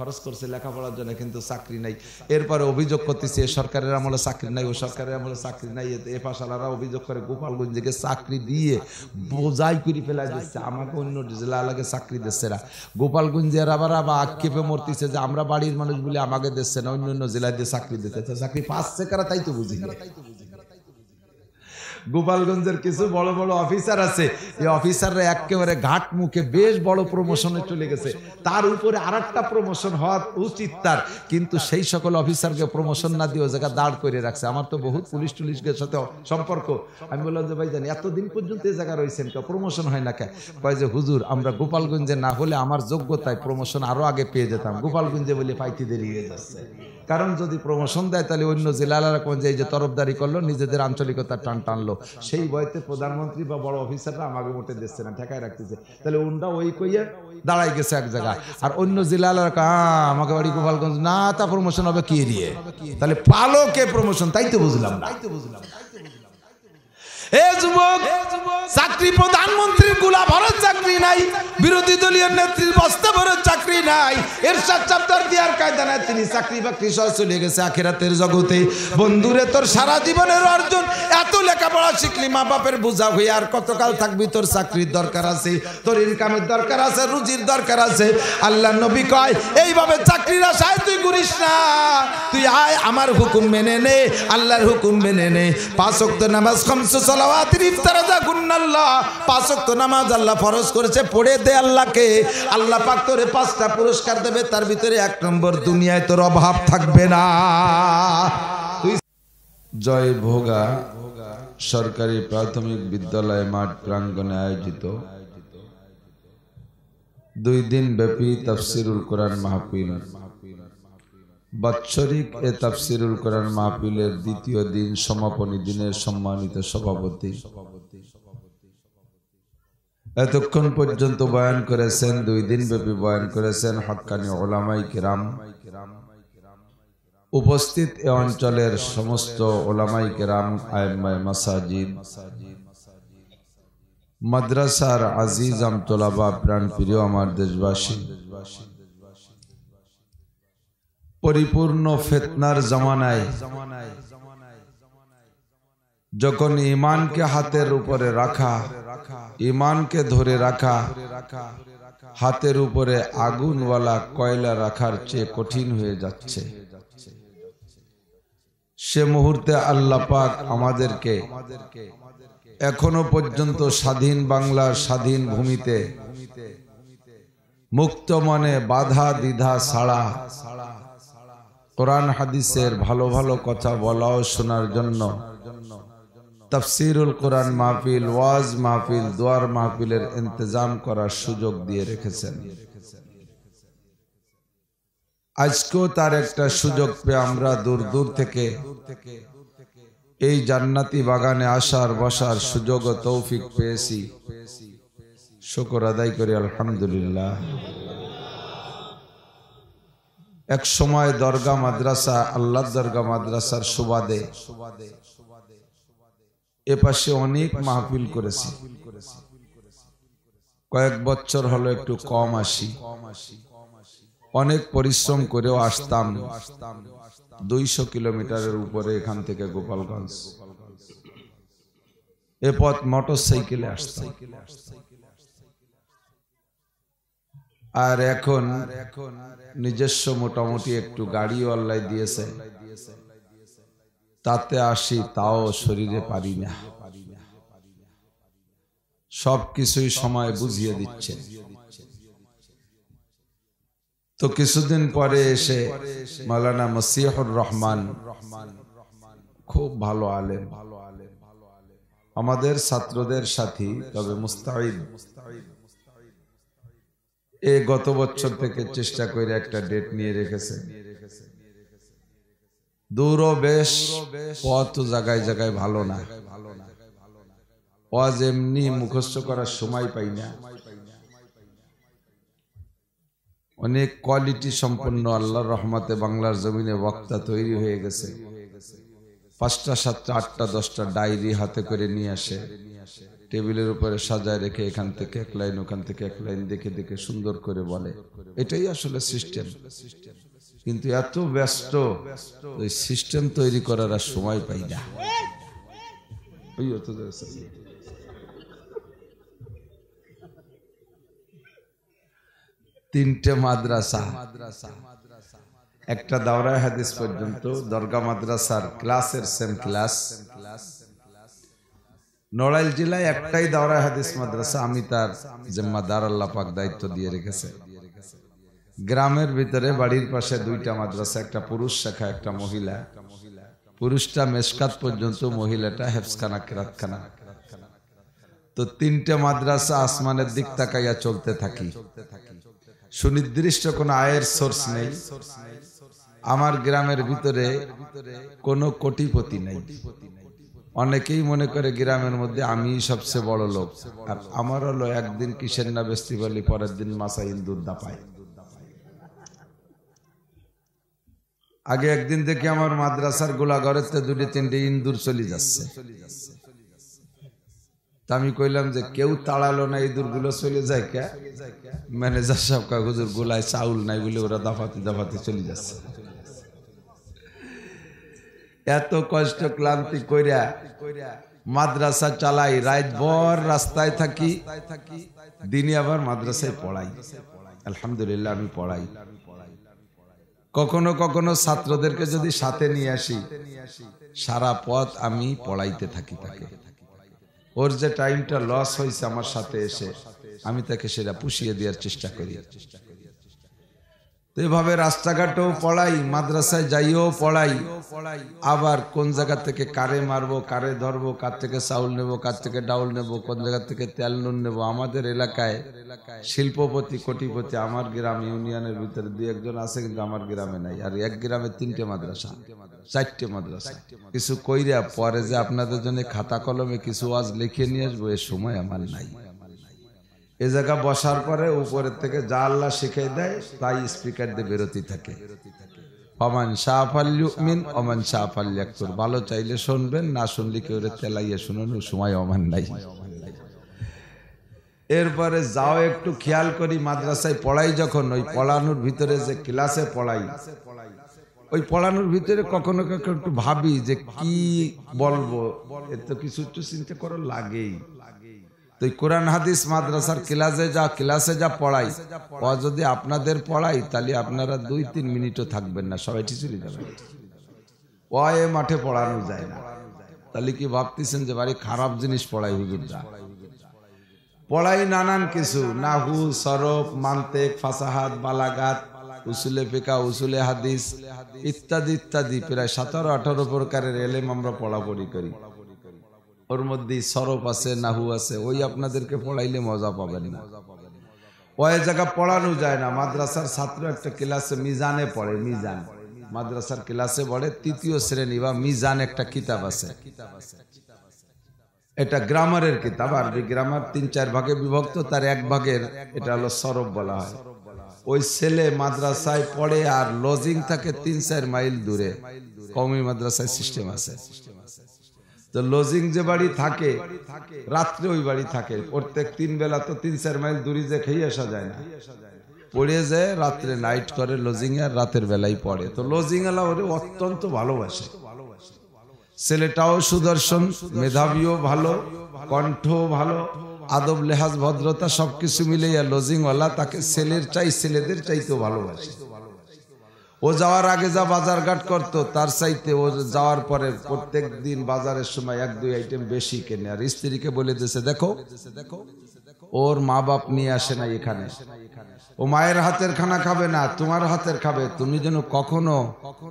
খরচ করছে লেখাপড়ার জন্য কিন্তু চাকরি নাই এরপরে অভিযোগ করতেছে সরকারের আমলে চাকরি নাই ও সরকারের আমলে চাকরি নাই এ পাশালারা অভিযোগ করে গোপালগঞ্জকে চাকরি দিয়ে বোঝাই করে ফেলা দিচ্ছে আমাকে অন্য জেলা লাগে চাকরি দিচ্ছে না গোপালগঞ্জের আবার আবার আক্ষেপে মরতেছে যে আমরা বাড়ির মানুষ বলে আমাকে দিচ্ছে না অন্য অন্য জেলায় দিয়ে চাকরি দিতে চাকরি পাচ্ছে কারা তাই তো বুঝি গোপালগঞ্জের কিছু বড় বড় অফিসার আছে এই অফিসাররা একেবারে ঘাট মুখে বেশ বড় প্রমোশনে চলে গেছে তার উপরে আর একটা প্রমোশন হওয়া উচিত তার কিন্তু সেই সকল অফিসারকে প্রমোশন না দিয়ে জায়গায় দাঁড় করে রাখছে আমার তো বহুত পুলিশ টুলিশের সাথে সম্পর্ক আমি বললাম যে ভাই জানি এতদিন পর্যন্ত এই জায়গায় রয়েছেন কেউ প্রমোশন হয় না কেন কয় যে হুজুর আমরা গোপালগঞ্জে না হলে আমার যোগ্যতায় প্রমোশন আরও আগে পেয়ে যেতাম গোপালগঞ্জে বলে পাইতে দেরি হয়ে যাচ্ছে কারণ যদি প্রমোশন দেয় তাহলে অন্য জেলা এলাকা যে তরফদারি করলো নিজেদের আঞ্চলিকতা টান টানলো হলো সেই বয়তে প্রধানমন্ত্রী বা বড় অফিসাররা আমাকে ভোটে দিচ্ছে না ঠেকায় রাখতেছে তাহলে উনটা ওই কইয়ে দাঁড়াই গেছে এক জায়গায় আর অন্য জেলা হ্যাঁ, আমাকে বাড়ি গোপালগঞ্জ না তা প্রমোশন হবে কি দিয়ে তাহলে পালকে প্রমোশন তাই তো বুঝলাম তাই তো বুঝলাম চাকরি প্রধানমন্ত্রীর গুলা ভরত চাকরি নাই বিরোধী দলীয় নেত্রীর বস্তা ভরত চাকরি নাই এর দিয়ার কায়দা নাই তিনি চাকরি বাকরি সহ চলে গেছে আখেরাতের জগতে বন্ধুরে তোর সারা জীবনের অর্জন এত লেখাপড়া শিখলি মা বাপের বোঝা হয়ে আর কতকাল থাকবি তোর চাকরির দরকার আছে তোর ইনকামের দরকার আছে রুজির দরকার আছে আল্লাহ নবী কয় এইভাবে চাকরির আশায় তুই ঘুরিস না তুই আয় আমার হুকুম মেনে নে আল্লাহর হুকুম মেনে নে পাঁচ অক্ত নামাজ সালাওয়াতির ইফতারাজা গুন্নাল্লাহ পাঁচক তো নামাজ আল্লাহ ফরজ করেছে পড়ে দে আল্লাহকে আল্লাহ পাক তোরে পাঁচটা পুরস্কার দেবে তার ভিতরে এক নম্বর দুনিয়ায় তোর অভাব থাকবে না জয় ভোগা সরকারি প্রাথমিক বিদ্যালয় মাঠ প্রাঙ্গনে আয়োজিত দুই দিন ব্যাপী তাফসিরুল কোরআন মাহফিল বাৎসরিক এ তাফসিরুল কোরআন মাহফিলের দ্বিতীয় দিন সমাপনী দিনের সম্মানিত সভাপতি এতক্ষণ পর্যন্ত বয়ান করেছেন দুই দিন ব্যাপী বয়ান করেছেন হকানি ওলামাই কিরাম উপস্থিত এ অঞ্চলের সমস্ত ওলামাই কেরাম আয়মাই মাসাজিদ মাদ্রাসার আজিজ আমতলাবা প্রাণ প্রিয় আমার দেশবাসী পরিপূর্ণ ফেতনার জমানায় যখন ইমানকে হাতের উপরে রাখা ইমানকে ধরে রাখা হাতের উপরে আগুনওয়ালা কয়লা রাখার চেয়ে কঠিন হয়ে যাচ্ছে সে মুহূর্তে আল্লাহ পাক আমাদেরকে এখনো পর্যন্ত স্বাধীন বাংলার স্বাধীন ভূমিতে মুক্ত মনে বাধা দ্বিধা ছাড়া কোরআন হাদিসের ভালো ভালো কথা ও শোনার জন্য তফসিরুল কোরআন মাহফিল ওয়াজ মাহফিল দোয়ার মাহফিলের ইন্তজাম করার সুযোগ দিয়ে রেখেছেন আজকেও তার একটা সুযোগ পেয়ে আমরা দূর দূর থেকে এই জান্নাতি বাগানে আসার বসার সুযোগ ও তৌফিক পেয়েছি শুকর আদায় করি আলহামদুলিল্লাহ এক সময় দরগা মাদ্রাসা আল্লাহ দরগা মাদ্রাসার সুবাদে এ পাশে অনেক মাহফিল করেছে কয়েক বছর হলো একটু কম আসি অনেক পরিশ্রম করেও আসতাম দুইশো কিলোমিটারের উপরে এখান থেকে গোপালগঞ্জ এ পথ মোটর সাইকেলে আসতাম আর এখন নিজস্ব মোটামুটি একটু গাড়িও আল্লাহ দিয়েছে তাতে আসি তাও শরীরে পারি না সব কিছুই সময় বুঝিয়ে দিচ্ছে তো কিছুদিন পরে এসে মালানা মসিহর রহমান খুব ভালো আলেম আমাদের ছাত্রদের সাথী তবে মুস্তাহিদ এ গত বছর থেকে চেষ্টা করে একটা ডেট নিয়ে রেখেছে দূর বেশ পথ জায়গায় জায়গায় ভালো না ওয়াজ এমনি মুখস্থ করার সময় পাই না অনেক কোয়ালিটি সম্পন্ন আল্লাহর রহমাতে বাংলার জমিনে বক্তা তৈরি হয়ে গেছে পাঁচটা সাতটা আটটা দশটা ডায়েরি হাতে করে নিয়ে আসে টেবিলের উপরে সাজায় রেখে এখান থেকে এক লাইন ওখান থেকে এক লাইন দেখে দেখে সুন্দর করে বলে এটাই আসলে সিস্টেম কিন্তু এত ব্যস্ত ওই সিস্টেম তৈরি করার আর সময় পাই না ওই তিনটে মাদ্রাসা একটা দাওরা হাদিস পর্যন্ত দরগা মাদ্রাসার ক্লাসের সেম ক্লাস ক্লাস নড়াইল জেলায় একটাই দাওরা হাদিস মাদ্রাসা আমি তার জেম্মা দার আল্লাহ পাক দায়িত্ব দিয়ে রেখেছে গ্রামের ভিতরে বাড়ির পাশে দুইটা মাদ্রাসা একটা পুরুষ শাখা একটা মহিলা পুরুষটা মেসকাত পর্যন্ত মহিলাটা হেফসখানা কেরাতখানা তো তিনটে মাদ্রাসা আসমানের দিক তাকাইয়া চলতে থাকি সুনির্দিষ্ট কোন আয়ের সোর্স নেই আমার গ্রামের ভিতরে কোনো কোটিপতি নেই অনেকেই মনে করে গ্রামের মধ্যে আমি সবচেয়ে বড় লোক আর আমার হলো একদিন কিসের না বেস্তি বলি পরের দিন মাসা ইন্দুর দা পাই আগে একদিন দেখি আমার মাদ্রাসার গোলাঘরের তে দুটি তিনটি ইন্দুর চলে যাচ্ছে আমি কইলাম যে কেউ তাড়ালো না ইঁদুর গুলো চলে যায় ক্যা ম্যানেজার সাহেব কাগজের গোলায় চাউল নাই বলে ওরা দাফাতে দাফাতে চলে যাচ্ছে এত কষ্ট ক্লান্তি কইরা মাদ্রাসা চালাই রাত ভর রাস্তায় থাকি দিনে আবার মাদ্রাসায় পড়াই আলহামদুলিল্লাহ আমি পড়াই কখনো কখনো ছাত্রদেরকে যদি সাথে নিয়ে আসি সারা পথ আমি পড়াইতে থাকি তাকে ওর যে টাইমটা লস হয়েছে আমার সাথে এসে আমি তাকে সেটা পুষিয়ে দেওয়ার চেষ্টা করি চেষ্টা তো এভাবে রাস্তাঘাটেও পড়াই মাদ্রাসায় যাইও পড়াই আবার কোন জায়গা থেকে কারে মারবো কারে ধরবো কার থেকে চাউল নেবো কার থেকে ডাউল নেবো কোন জায়গা থেকে তেল নুন নেবো আমাদের এলাকায় শিল্পপতি কোটিপতি আমার গ্রাম ইউনিয়নের ভিতরে দুই একজন আছে কিন্তু আমার গ্রামে নাই আর এক গ্রামে তিনটে মাদ্রাসা চারটে মাদ্রাসা কিছু কইরা পরে যে আপনাদের জন্য খাতা কলমে কিছু আজ লিখে নিয়ে আসবো এ সময় আমার নাই এ জায়গা বসার পরে উপরের থেকে যা আল্লাহ শিখাই দেয় তাই স্পিকার দিয়ে বিরতি থাকে অমান শাহফাল্যুমিন অমান শাহফাল্যাকুর ভালো চাইলে শুনবেন না শুনলি কেউ তেলাইয়ে শুনুন সময় অমান নাই এরপরে যাও একটু খেয়াল করি মাদ্রাসায় পড়াই যখন ওই পড়ানোর ভিতরে যে ক্লাসে পড়াই ওই পড়ানোর ভিতরে কখনো কখনো একটু ভাবি যে কি বলবো এত কিছু একটু চিন্তা করো লাগেই লাগে তুই কোরআন হাদিস মাদ্রাসার ক্লাসে যা ক্লাসে যা পড়াই ও যদি আপনাদের পড়াই তাহলে আপনারা দুই তিন মিনিটও থাকবেন না সবাই চলে যাবেন ও এ মাঠে পড়ানো যায় না তাহলে কি ভাবতেছেন যে বাড়ি খারাপ জিনিস পড়াই হুজুররা পড়াই নানান কিছু নাহু সরব মান্তেক ফাসাহাত বালাগাত উসুলে ফিকা উসুলে হাদিস ইত্যাদি ইত্যাদি প্রায় সতেরো আঠারো প্রকারের এলেম আমরা পড়াপড়ি করি ওর মধ্যে সরফ আছে নাহু আছে ওই আপনাদেরকে পড়াইলে মজা পাবেন না ওই জায়গা পড়ানো যায় না মাদ্রাসার ছাত্র একটা ক্লাসে মিজানে পড়ে মিজান মাদ্রাসার ক্লাসে পড়ে তৃতীয় শ্রেণী বা মিজান একটা কিতাব আছে এটা গ্রামারের কিতাব আরবি গ্রামার তিন চার ভাগে বিভক্ত তার এক ভাগের এটা হলো সরব বলা হয় ওই ছেলে মাদ্রাসায় পড়ে আর লজিং থাকে তিন চার মাইল দূরে কমি মাদ্রাসায় সিস্টেম আছে তো লজিং যে বাড়ি থাকে রাত্রে ওই বাড়ি থাকে প্রত্যেক তিন বেলা তো তিন চার মাইল দূরে যে খেয়ে আসা যায় না পড়ে যায় রাত্রে নাইট করে লজিং আর রাতের বেলায় পড়ে তো লজিং এলা ওরে অত্যন্ত ভালোবাসে ছেলেটাও সুদর্শন মেধাবীও ভালো কণ্ঠ ভালো আদব লেহাজ ভদ্রতা সবকিছু মিলে লজিংওয়ালা তাকে ছেলের চাই ছেলেদের চাইতেও ভালোবাসে ও যাওয়ার আগে যা বাজার ঘাট করতো তার চাইতে ও যাওয়ার পরে প্রত্যেক দিন বাজারের সময় এক দুই আইটেম বেশি কেনে আর স্ত্রীকে বলে দিয়েছে দেখো ওর মা বাপ নিয়ে আসে না এখানে ও মায়ের হাতের খানা খাবে না তোমার হাতের খাবে তুমি যেন কখনো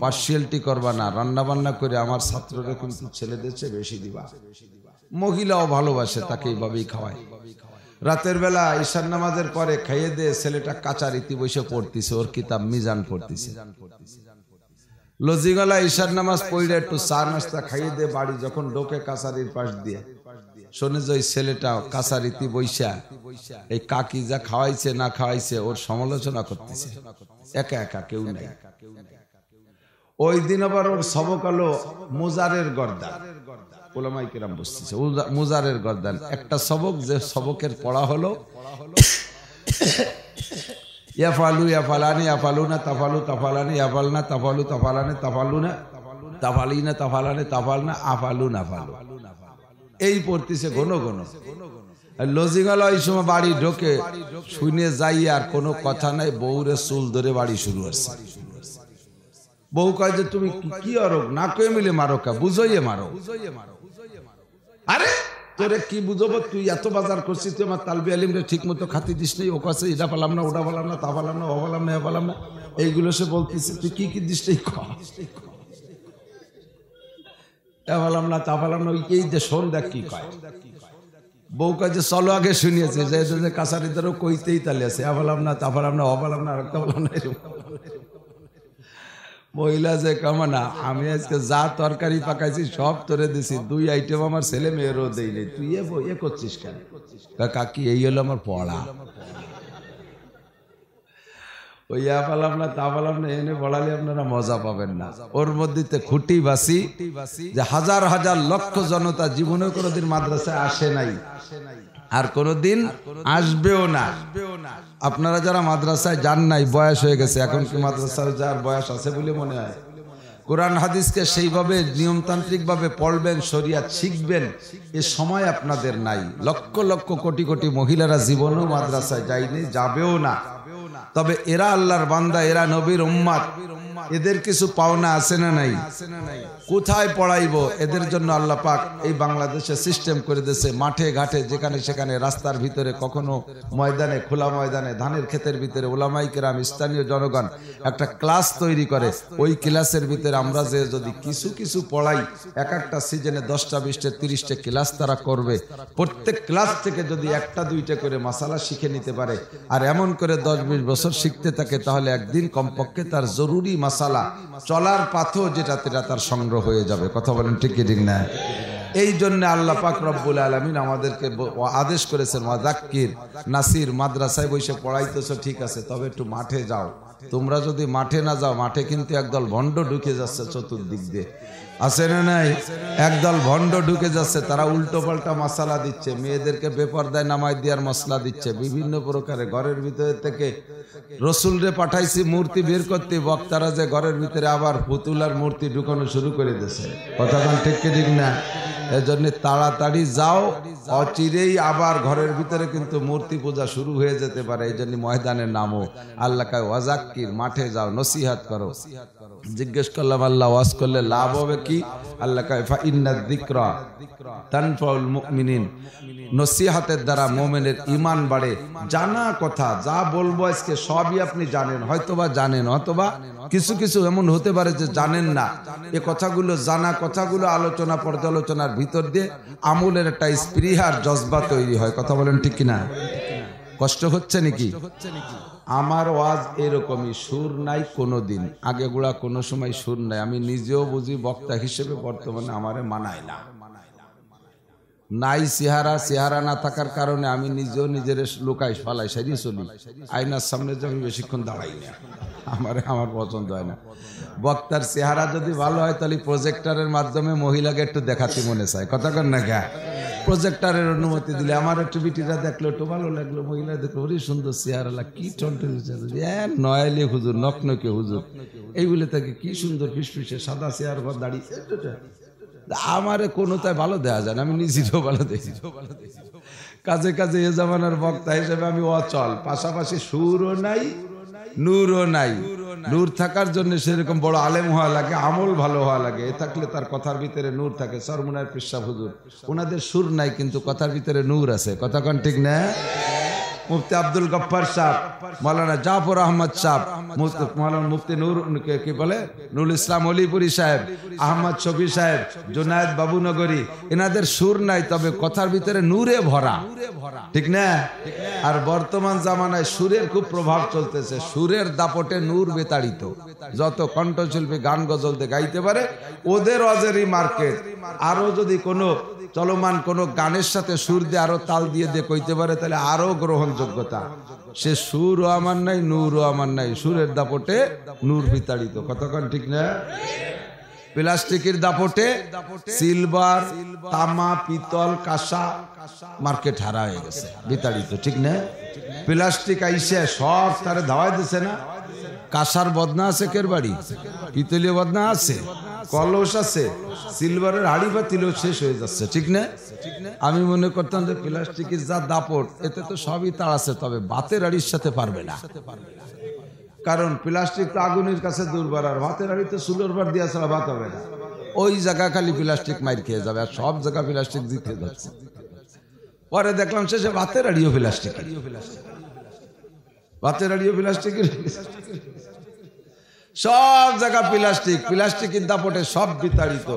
পার্সিয়ালটি করবা না রান্না বান্না করে আমার ছাত্ররা কিন্তু ছেলেদের চেয়ে বেশি দিবা মহিলাও ভালোবাসে তাকে এইভাবেই খাওয়ায় রাতের বেলা ঈশান নামাজের পরে খাইয়ে দিয়ে ছেলেটা কাঁচা রীতি বসে পড়তিছে ওর কিতাব মিজান পড়তিছে লজিগলা ঈশার নামাজ পড়লে একটু চা নাস্তা খাইয়ে দিয়ে বাড়ি যখন ডোকে কাছারির পাশ দিয়ে শোনে যে ওই ছেলেটা কাছারিতি বৈশা এই কাকি যা খাওয়াইছে না খাওয়াইছে ওর সমালোচনা করতেছে একা একা কেউ নেই ওই দিন আবার ওর সবকালো মোজারের গর্দা ওলামাই কেরাম বসতেছে মুজারের গর্দান একটা সবক যে সবকের পড়া হলো ইয়াফালু ইয়াফালানি তাফালু তাফালানি তাফালু তাফালানি তাফালানি আফালু এই পড়তেছে ঘন ঘন ওই সময় বাড়ি ঢোকে শুনে যাই আর কোনো কথা নাই বউরে চুল ধরে বাড়ি শুরু হচ্ছে বউ কয় যে তুমি কি অরক না কয়ে মিলে মারো কা বুঝইয়ে মারো মারো আরে তোরে কি বুঝবো তুই এত বাজার করছিস তুই আমার তালবি আলিমকে ঠিক মতো খাতি দিস নেই ও কাছে এটা পালাম না ওটা পালাম না তা পালাম না ও পেলাম না এ পেলাম না এইগুলো সে বলতেছে তুই কি কি দিস এ পেলাম না তা পালাম না এই যে শোন দেখ কি কয় বউ কাজে চলো আগে শুনিয়েছে যে কাছারি ধরো কইতেই তালে আছে এ পেলাম না তা পেলাম না অ না আর একটা পেলাম না মহিলা যে কামানা আমি আজকে যা তরকারি পাকাইছি সব তোরে দিছি দুই আইটেম আমার ছেলে মেয়েরও দেই নেই তুই এ এ করছিস কেন কাকি এই হলো আমার পড়া ওই ইয়া পালাম না তা পালাম না এনে পড়ালে আপনারা মজা পাবেন না ওর মধ্যে খুঁটি বাসি যে হাজার হাজার লক্ষ জনতা জীবনে কোনোদিন মাদ্রাসায় আসে নাই আর কোনো দিন আসবেও না আপনারা যারা মাদ্রাসায় যান নাই বয়স হয়ে গেছে এখন কি মাদ্রাসার যার বয়স আছে বলে মনে হয় কোরআন হাদিসকে সেইভাবে নিয়মতান্ত্রিকভাবে পড়বেন শরিয়াত শিখবেন এ সময় আপনাদের নাই লক্ষ লক্ষ কোটি কোটি মহিলারা জীবনেও মাদ্রাসায় যায়নি যাবেও না তবে এরা আল্লাহর বান্দা এরা নবীর উম্মাদ এদের কিছু পাওনা আছে না নাই কোথায় পড়াইব এদের জন্য আল্লাহ পাক এই বাংলাদেশে সিস্টেম করে দিয়েছে মাঠে ঘাটে যেখানে সেখানে রাস্তার ভিতরে কখনো ময়দানে খোলা ময়দানে ধানের ক্ষেতের ভিতরে ওলামাই কেরাম স্থানীয় জনগণ একটা ক্লাস তৈরি করে ওই ক্লাসের ভিতরে আমরা যে যদি কিছু কিছু পড়াই এক একটা সিজনে দশটা বিশটা তিরিশটা ক্লাস তারা করবে প্রত্যেক ক্লাস থেকে যদি একটা দুইটা করে মশালা শিখে নিতে পারে আর এমন করে দশ বিশ বছর শিখতে থাকে তাহলে একদিন কমপক্ষে তার জরুরি মশালা চলার পাথর যেটা তার সংগ্রহ হয়ে যাবে কথা বলেন ঠিক কি ঠিক না এই জন্য আল্লাহ পাক রব্বুল আলমিন আমাদেরকে আদেশ করেছেন মাজাক্কির নাসির মাদ্রাসায় বসে পড়াইতেছ ঠিক আছে তবে একটু মাঠে যাও তোমরা যদি মাঠে না যাও মাঠে কিন্তু একদল ভণ্ড ঢুকে যাচ্ছে চতুর্দিক দিয়ে আছে না নাই একদল ভণ্ড ঢুকে যাচ্ছে তারা উল্টো পাল্টা মশলা দিচ্ছে মেয়েদেরকে দেয় নামাই দেওয়ার মশলা দিচ্ছে বিভিন্ন প্রকারে ঘরের ভিতরে থেকে রসুলরে পাঠাইছি মূর্তি বের করতে বক্তারা যে ঘরের ভিতরে আবার পুতুল আর মূর্তি ঢুকানো শুরু করে দিয়েছে কথা ঠিক ঠিক না এজন্য তাড়াতাড়ি যাও অচিরেই আবার ঘরের ভিতরে কিন্তু মূর্তি পূজা শুরু হয়ে যেতে পারে এই জন্য ময়দানের নামও আল্লাহ ওয়াজাক্কির মাঠে যাও নসিহাত করো জিজ্ঞেস করলাম আল্লাহ ওয়াজ করলে লাভ হবে কি আল্লাহ তানফাউল মুমিনিন নসিহাতের দ্বারা মোমেনের ইমান বাড়ে জানা কথা যা বলবো আজকে সবই আপনি জানেন হয়তোবা জানেন হয়তোবা কিছু কিছু এমন হতে পারে যে জানেন না এ কথাগুলো জানা কথাগুলো আলোচনা পর্যালোচনার ভিতর দিয়ে আমলের একটা স্পৃহ ইন্তিহার জজ্বা তৈরি হয় কথা বলেন ঠিক কিনা কষ্ট হচ্ছে নাকি আমার ওয়াজ এরকমই সুর নাই কোনো দিন আগে গোড়া কোনো সময় সুর নাই আমি নিজেও বুঝি বক্তা হিসেবে বর্তমানে আমারে মানায় না নাই চেহারা চেহারা না থাকার কারণে আমি নিজেও নিজের লুকাই ফালাই সারি চলি আয়নার সামনে আমি বেশিক্ষণ দাঁড়াই না আমার আমার পছন্দ হয় না বক্তার চেহারা যদি ভালো হয় তাহলে প্রজেক্টারের মাধ্যমে মহিলাকে একটু দেখাতে মনে চায় কথা কর না গা প্রজেক্টারের অনুমতি দিলে আমার একটু বিটিরা দেখলো একটু ভালো লাগলো মহিলা দেখলো ওরই সুন্দর চেহারা কি টন্ট নয়ালি হুজুর নকনকে হুজুর এইগুলো তাকে কি সুন্দর ফিসফিসে সাদা চেয়ার ঘর দাঁড়িয়ে আমারে তাই ভালো দেওয়া যায় না আমি নিজেরও ভালো দেখি কাজে কাজে এ জামানার বক্তা হিসেবে আমি অচল পাশাপাশি সুরও নাই নূরও নাই নূর থাকার জন্য সেরকম বড় আলেম হওয়া লাগে আমল ভালো হওয়া লাগে এ থাকলে তার কথার ভিতরে নূর থাকে সরমুনার পিসা হুজুর ওনাদের সুর নাই কিন্তু কথার ভিতরে নূর আছে কথা কন ঠিক না মুফতি আব্দুল গফ্ফার সাহ মৌলানা জাফর আহমদ সাহ মৌলানা মুফতি নূর কি বলে নুরুল ইসলাম অলিপুরি সাহেব আহমদ শফি সাহেব জুনায়দ বাবুনগরী এনাদের সুর নাই তবে কথার ভিতরে নূরে ভরা ঠিক না আর বর্তমান জামানায় সুরের খুব প্রভাব চলতেছে সুরের দাপটে নূর বেতাড়িত যত কণ্ঠশিল্পী গান গজলতে গাইতে পারে ওদের অজেরই মার্কেট আরো যদি কোনো চলমান কোনো গানের সাথে সুর দিয়ে আরো তাল দিয়ে দিয়ে কইতে পারে তাহলে আরো গ্রহণ যোগ্যতা সে সুরও আমার নাই নূরও আমার নাই সুরের দাপটে নূর বিতাড়িত কতক্ষণ ঠিক না প্লাস্টিকের দাপটে সিলভার তামা পিতল কাঁসা মার্কেট হারা হয়ে গেছে বিতাড়িত ঠিক না প্লাস্টিক আইসে সব তারে ধাওয়াই দিছে না কাঁসার বদনা আছে কের বাড়ি পিতলীয় বদনা আছে কলস আছে সিলভারের হাড়ি পাতিলেও শেষ হয়ে যাচ্ছে ঠিক না আমি মনে করতাম যে প্লাস্টিকের যা দাপট এতে তো সবই তার আছে তবে বাতের হাড়ির সাথে পারবে না কারণ প্লাস্টিক তো আগুনের কাছে দুর্বার আর ভাতের হাড়িতে সুলোর বার দিয়া ছাড়া ভাত হবে না ওই জায়গা খালি প্লাস্টিক মাইর খেয়ে যাবে আর সব জায়গা প্লাস্টিক দিতে যাচ্ছে পরে দেখলাম শেষে ভাতের হাড়িও প্লাস্টিক ভাতের হাড়িও প্লাস্টিকের সব জায়গা প্লাস্টিক প্লাস্টিকের দাপটে সব বিতাড়িত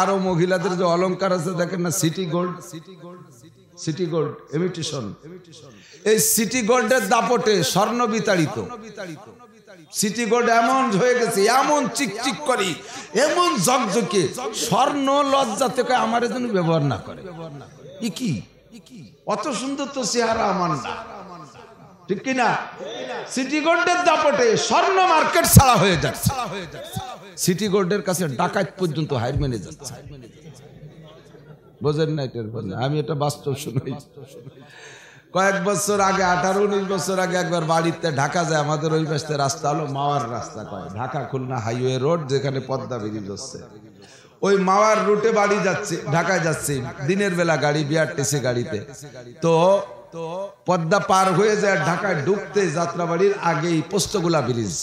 আরো মহিলাদের যে অলংকার আছে দেখেন না City Gold City Gold City Gold imitation এই সিটি গোল্ডের দাপটে স্বর্ণ বিতাড়িত সিটি গোল্ড এমন হয়ে গেছে এমন চিকচিক করি এমন ঝকঝকে স্বর্ণ লজ্জা থেকে আমার জন্য ব্যবহার না করে কি অত সুন্দর তো চেহারা আমার না ঠিক কিনা সিটি গোল্ডের দাপটে স্বর্ণ মার্কেট ছাড়া হয়ে যাচ্ছে সিটি গোল্ডের কাছে ডাকাত পর্যন্ত হায়ার মেনে যাচ্ছে বোঝেন না এটার আমি এটা বাস্তব শুনি কয়েক বছর আগে আঠারো উনিশ বছর আগে একবার বাড়িতে ঢাকা যায় আমাদের ওই পাশে রাস্তা হলো মাওয়ার রাস্তা কয় ঢাকা খুলনা হাইওয়ে রোড যেখানে পদ্মা বেরিয়ে হচ্ছে ওই মাওয়ার রুটে বাড়ি যাচ্ছে ঢাকায় যাচ্ছি দিনের বেলা গাড়ি বিআরটিসি গাড়িতে তো পদ্মা পার হয়ে যায় ঢাকায় ঢুকতে যাত্রাবাড়ির আগেই পোস্তগোলা ব্রিজ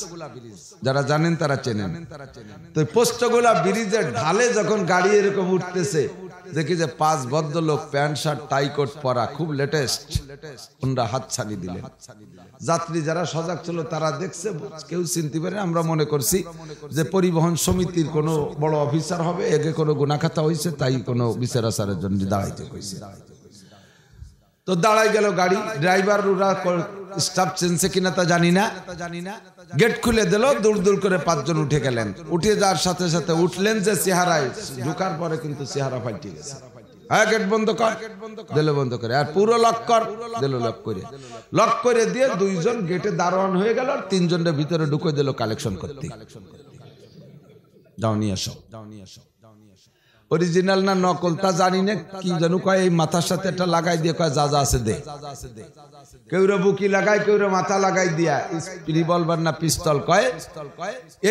যারা জানেন তারা চেনেন তো পোস্তগোলা ব্রিজের ঢালে যখন গাড়ি এরকম উঠতেছে দেখি যে পাঁচ বদ্ধ লোক প্যান্ট শার্ট টাই কোট পরা খুব লেটেস্ট ওনারা হাত ছানি দিলেন যাত্রী যারা সজাগ ছিল তারা দেখছে কেউ চিনতে পারে আমরা মনে করছি যে পরিবহন সমিতির কোনো বড় অফিসার হবে একে কোনো গুণাখাতা হয়েছে তাই কোনো বিচার আচারের জন্য দাঁড়াইতে হয়েছে তো দাঁড়াই গেল গাড়ি ড্রাইভার ওরা স্টাফ চেনছে কিনা তা জানি না গেট খুলে দিল দূর দূর করে পাঁচজন উঠে গেলেন উঠে যাওয়ার সাথে সাথে উঠলেন যে চেহারায় ঢুকার পরে কিন্তু চেহারা ফাটিয়ে গেছে হ্যাঁ গেট বন্ধ বন্ধ করে আর পুরো লক করে লক করে দিয়ে দুইজন গেটে হয়ে তিনজনের ভিতরে ঢুকে দিল কালেকশন করতে আসো আসো অরিজিনাল না নকল তা জানি না কি জানো কয় এই মাথার সাথে একটা লাগাই দিয়ে কয় যা যা আছে দে কেউরে বুকি লাগায় কেউরে মাথা লাগাই দিয়া রিভলভার না পিস্তল কয়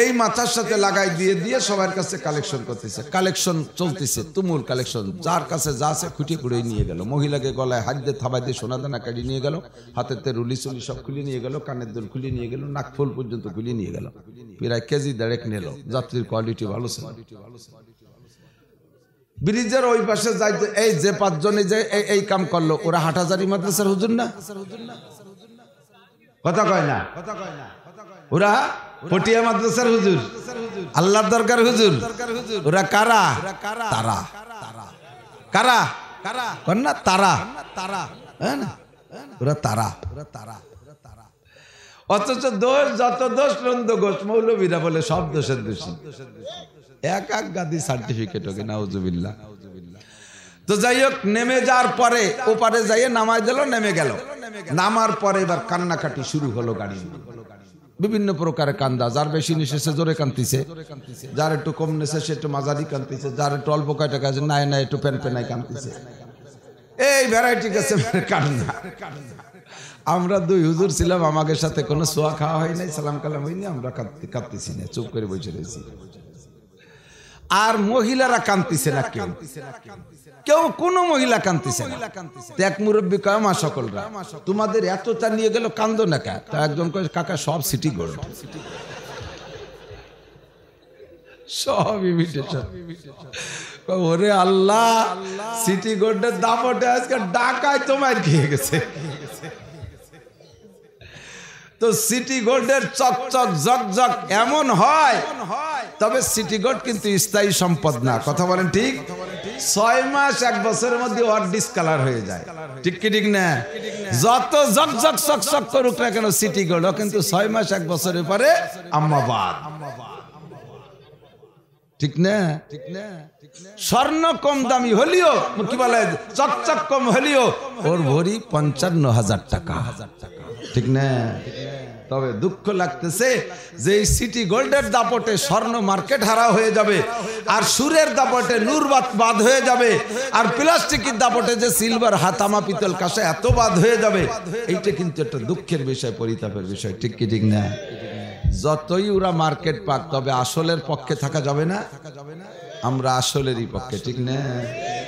এই মাথার সাথে লাগাই দিয়ে দিয়ে সবার কাছে কালেকশন করতেছে কালেকশন চলতেছে তুমুল কালেকশন যার কাছে যা আছে খুঁটি খুঁড়ে নিয়ে গেল মহিলাকে গলায় হাত দিয়ে থাবাই দিয়ে সোনা দানা কাটি নিয়ে গেল হাতেতে রুলি চুলি সব খুলে নিয়ে গেল কানের দোল খুলে নিয়ে গেল ফুল পর্যন্ত খুলে নিয়ে গেল প্রায় কেজি দেড়েক নিল যাত্রীর কোয়ালিটি ভালো ছিল ব্রিজের ওই পাশে যাইতে এই যে পাঁচজনে যে এই কাম করলো ওরা হাটাজারি মাদ্রাসার হুজুর না কথা কয় না ওরা পটিয়া মাদ্রাসার হুজুর আল্লাহ দরকার হুজুর ওরা কারা তারা কারা কারা না তারা তারা ওরা তারা ওরা তারা অথচ দোষ যত দোষ নন্দ ঘোষ মৌলবীরা বলে সব দোষের দোষী এক এক গাদি সার্টিফিকেট ওকে নাউজুবিল্লা তো যাই হোক নেমে যাওয়ার পরে ওপারে যাইয়ে নামাই দিল নেমে গেল নামার পরে এবার কান্নাকাটি শুরু হলো গাড়ি বিভিন্ন প্রকারের কান্দা যার বেশি নিশেষে জোরে কান্তিছে যার একটু কম নেছে সে একটু মাঝারি কান্তিছে যার একটু অল্প কয়টা টাকা নাই নাই একটু প্যান প্যানাই কান্তিছে এই ভ্যারাইটি কাছে কান্না আমরা দুই হুজুর ছিলাম আমাদের সাথে কোনো সোয়া খাওয়া হয় নাই সালাম কালাম হয়নি আমরা কাঁদতে কাঁদতেছি না চুপ করে বসে রয়েছি আর মহিলারা কান্দিছে না কেউ কেউ কোন মহিলা কান্দিছে না এক মুরব্বী কয় মা সকলরা তোমাদের এতটা নিয়ে গেল কান্দো না কা তা একজন কয় কাকা সব সিটি গোল্ড সব ইমিটেশন ওরে আল্লাহ সিটি গোল্ডের দাম আজকে ডাকায় তোমার খেয়ে গেছে তো সিটি গোল্ডের চকচক জক এমন হয় তবে সিটিগট কিন্তু স্থায়ী সম্পদ না কথা বলেন ঠিক ছয় মাস এক বছরের মধ্যে ওর ডিসকালার হয়ে যায় ঠিক কি ঠিক না যত জক জক চক চক করুক না কেন সিটি ও কিন্তু ছয় মাস এক বছরের পরে আম্মাবাদ ঠিক না ঠিক না স্বর্ণ কম দামি হলিও কি বলে চকচক কম হলিও ওর ভরি পঞ্চান্ন হাজার টাকা হাজার টাকা ঠিক না তবে দুঃখ লাগতেছে যে এই সিটি গোল্ডের দাপটে স্বর্ণ মার্কেট হারা হয়ে যাবে আর সুরের দাপটে নূরবাদ বাদ হয়ে যাবে আর প্লাস্টিকের দাপটে যে সিলভার হাতামা পিতল কাঁসা এত বাদ হয়ে যাবে এইটা কিন্তু একটা দুঃখের বিষয় পরিতাপের বিষয় ঠিক কি ঠিক না যতই ওরা মার্কেট পাক তবে আসলের পক্ষে থাকা যাবে না আমরা আসলেরই পক্ষে ঠিক না